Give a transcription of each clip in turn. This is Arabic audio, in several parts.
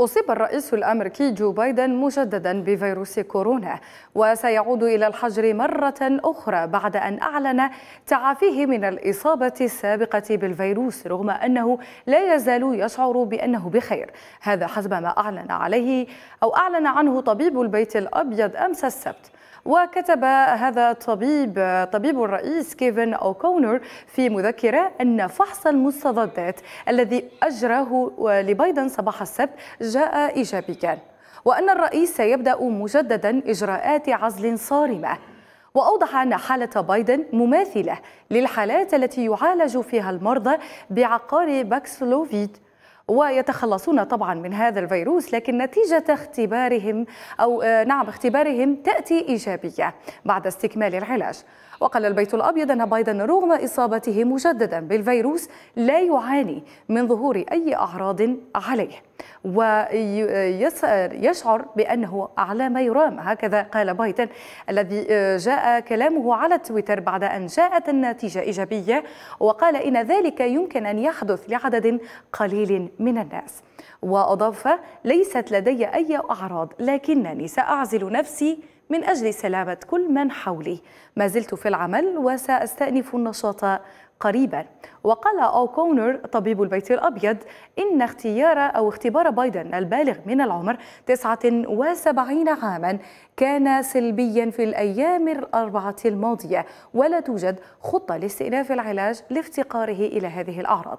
أصيب الرئيس الأمريكي جو بايدن مجددا بفيروس كورونا وسيعود إلى الحجر مرة أخرى بعد أن أعلن تعافيه من الإصابة السابقة بالفيروس رغم أنه لا يزال يشعر بأنه بخير هذا حسب ما أعلن عليه أو أعلن عنه طبيب البيت الأبيض أمس السبت وكتب هذا الطبيب طبيب الرئيس كيفن أوكونر في مذكرة أن فحص المستضدات الذي أجراه لبايدن صباح السبت جاء إيجابيا وأن الرئيس سيبدأ مجددا إجراءات عزل صارمة وأوضح أن حالة بايدن مماثلة للحالات التي يعالج فيها المرضى بعقار باكسلوفيد ويتخلصون طبعا من هذا الفيروس لكن نتيجة اختبارهم أو آه، نعم اختبارهم تأتي إيجابية بعد استكمال العلاج وقال البيت الأبيض أن بايدن رغم إصابته مجددا بالفيروس لا يعاني من ظهور أي أعراض عليه ويشعر بأنه أعلى ما يرام هكذا قال بايتن الذي آه، جاء كلامه على تويتر بعد أن جاءت النتيجة إيجابية وقال إن ذلك يمكن أن يحدث لعدد قليل من الناس وأضاف ليست لدي أي أعراض لكنني سأعزل نفسي من أجل سلامة كل من حولي ما زلت في العمل وسأستأنف النشاط قريبا وقال أوكونر طبيب البيت الأبيض إن اختيار أو اختبار بايدن البالغ من العمر 79 عاما كان سلبيا في الأيام الأربعة الماضية ولا توجد خطة لاستئناف العلاج لافتقاره إلى هذه الأعراض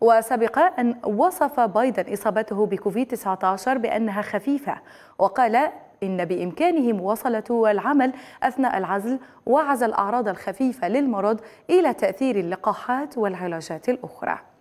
وسبق أن وصف بايدن إصابته بكوفيد 19 بأنها خفيفة وقال إن بإمكانه مواصلة العمل أثناء العزل وعزل الأعراض الخفيفة للمرض إلى تأثير اللقاحات والعلاجات الأخرى